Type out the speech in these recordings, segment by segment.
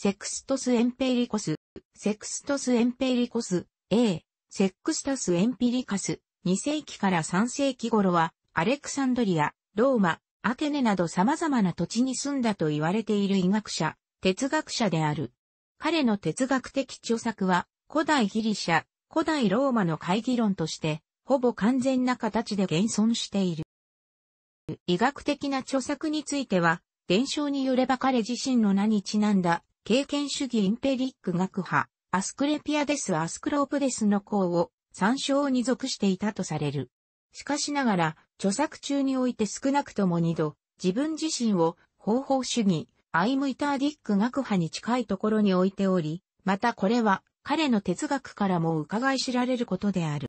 セクストス・エンペリコス、セクストス・エンペリコス、A、セックスタス・エンピリカス、2世紀から3世紀頃は、アレクサンドリア、ローマ、アテネなど様々な土地に住んだと言われている医学者、哲学者である。彼の哲学的著作は、古代ギリシャ、古代ローマの会議論として、ほぼ完全な形で現存している。医学的な著作については、伝承によれば彼自身の名にちなんだ経験主義インペリック学派、アスクレピアデス・アスクロープデスの項を参照に属していたとされる。しかしながら、著作中において少なくとも二度、自分自身を方法主義、アイムイターディック学派に近いところに置いており、またこれは彼の哲学からも伺い知られることである。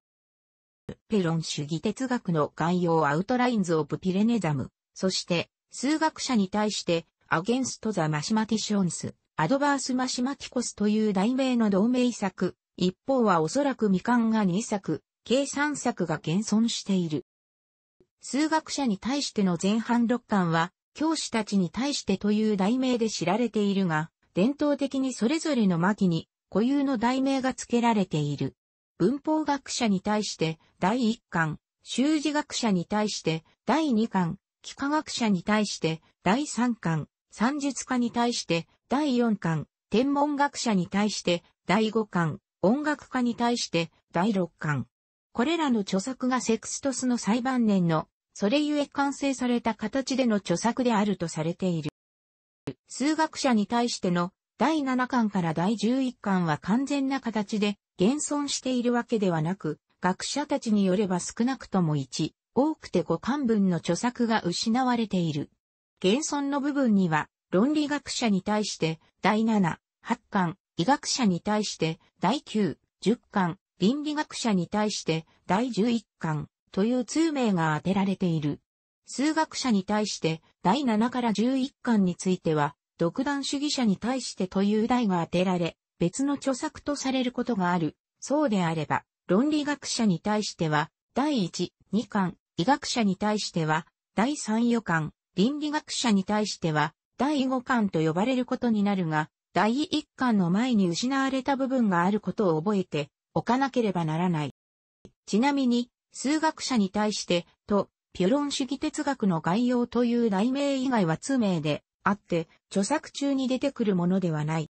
ペロン主義哲学の概要アウトラインズ・オブ・ピレネザム、そして数学者に対してアゲンスト・ザ・マシマティションス、アドバースマシマティコスという題名の同名作、一方はおそらく未完が2作、計3作が現存している。数学者に対しての前半6巻は、教師たちに対してという題名で知られているが、伝統的にそれぞれの巻に固有の題名が付けられている。文法学者に対して第1巻、修辞学者に対して第2巻、幾何学者に対して第3巻、算術家に対して第四巻、天文学者に対して第五巻、音楽家に対して第六巻。これらの著作がセクストスの最晩年の、それゆえ完成された形での著作であるとされている。数学者に対しての第七巻から第十一巻は完全な形で現存しているわけではなく、学者たちによれば少なくとも1、多くて5巻分の著作が失われている。現存の部分には、論理学者に対して第7、8巻、医学者に対して第9、10巻、倫理学者に対して第11巻という通名が当てられている。数学者に対して第7から11巻については、独断主義者に対してという題が当てられ、別の著作とされることがある。そうであれば、論理学者に対しては、第1、2巻、医学者に対しては、第3、4巻、倫理学者に対しては、第五巻と呼ばれることになるが、第一巻の前に失われた部分があることを覚えておかなければならない。ちなみに、数学者に対して、と、ピュロン主義哲学の概要という題名以外は通名であって、著作中に出てくるものではない。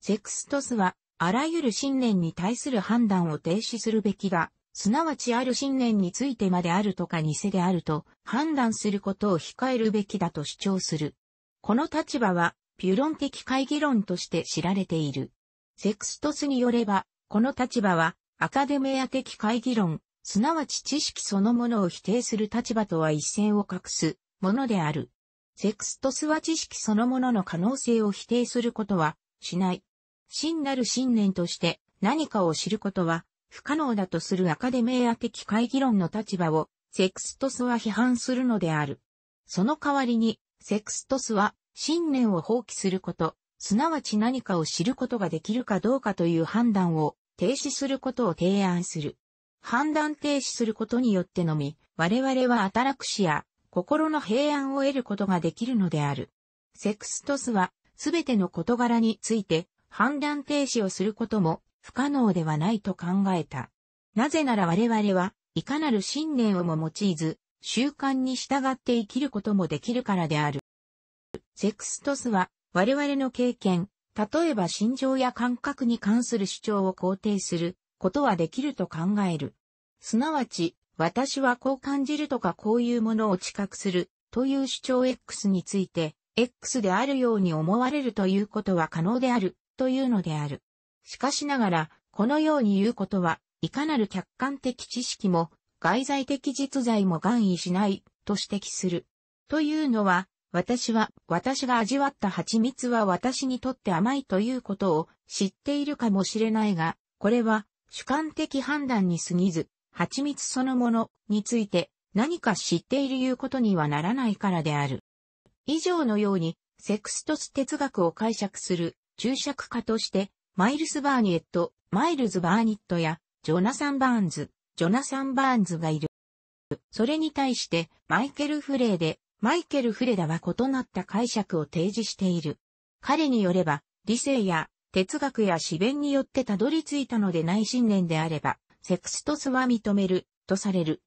セクストスは、あらゆる信念に対する判断を停止するべきだ、すなわちある信念についてまであるとか偽であると判断することを控えるべきだと主張する。この立場は、ピュロン的会議論として知られている。セクストスによれば、この立場は、アカデメア的会議論、すなわち知識そのものを否定する立場とは一線を画すものである。セクストスは知識そのものの可能性を否定することはしない。真なる信念として何かを知ることは不可能だとするアカデメーア的会議論の立場を、セクストスは批判するのである。その代わりに、セクストスは、信念を放棄すること、すなわち何かを知ることができるかどうかという判断を停止することを提案する。判断停止することによってのみ、我々はアタラクシや心の平安を得ることができるのである。セクストスは、すべての事柄について判断停止をすることも不可能ではないと考えた。なぜなら我々はいかなる信念をも用いず、習慣に従って生きることもできるからである。セクストスは我々の経験、例えば心情や感覚に関する主張を肯定することはできると考える。すなわち、私はこう感じるとかこういうものを知覚するという主張 X について、X であるように思われるということは可能であるというのである。しかしながら、このように言うことは、いかなる客観的知識も、外在的実在も含意しない、と指摘する。というのは、私は、私が味わった蜂蜜は私にとって甘いということを知っているかもしれないが、これは主観的判断に過ぎず、蜂蜜そのものについて何か知っているいうことにはならないからである。以上のように、セクストス哲学を解釈する注釈家として、マイルス・バーニエット、マイルズ・バーニットや、ジョナサン・バーンズ、ジョナサン・バーンズがいる。それに対して、マイケル・フレーで、マイケル・フレダは異なった解釈を提示している。彼によれば、理性や哲学や詩弁によってたどり着いたのでない信念であれば、セクストスは認める、とされる。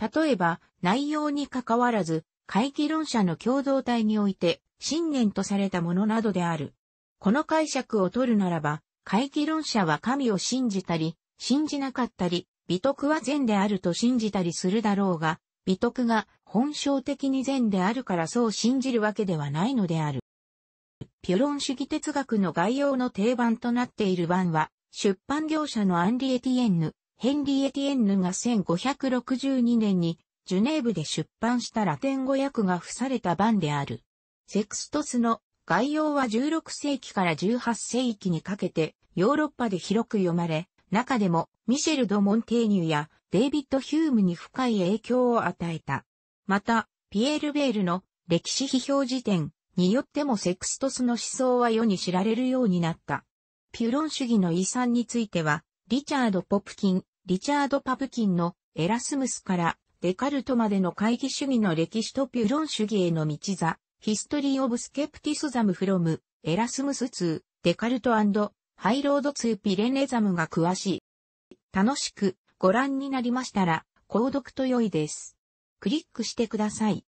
例えば、内容に関わらず、会議論者の共同体において、信念とされたものなどである。この解釈を取るならば、会議論者は神を信じたり、信じなかったり、美徳は善であると信じたりするだろうが、美徳が本性的に善であるからそう信じるわけではないのである。ピュロン主義哲学の概要の定番となっている版は、出版業者のアンリ・エティエンヌ、ヘンリー・エティエンヌが1562年にジュネーブで出版したラテン語訳が付された版である。セクストスの概要は16世紀から18世紀にかけてヨーロッパで広く読まれ、中でもミシェル・ド・モンテーニュやデイビッド・ヒュームに深い影響を与えた。また、ピエール・ベールの歴史批評辞典によってもセクストスの思想は世に知られるようになった。ピュロン主義の遺産については、リチャード・ポプキン、リチャード・パプキンのエラスムスからデカルトまでの会議主義の歴史とピュロン主義への道座ヒストリー・オブ・スケプティスザム・フロム、エラスムスツーデカルトハイロードツーピレネザムが詳しい。楽しくご覧になりましたら、購読と良いです。クリックしてください。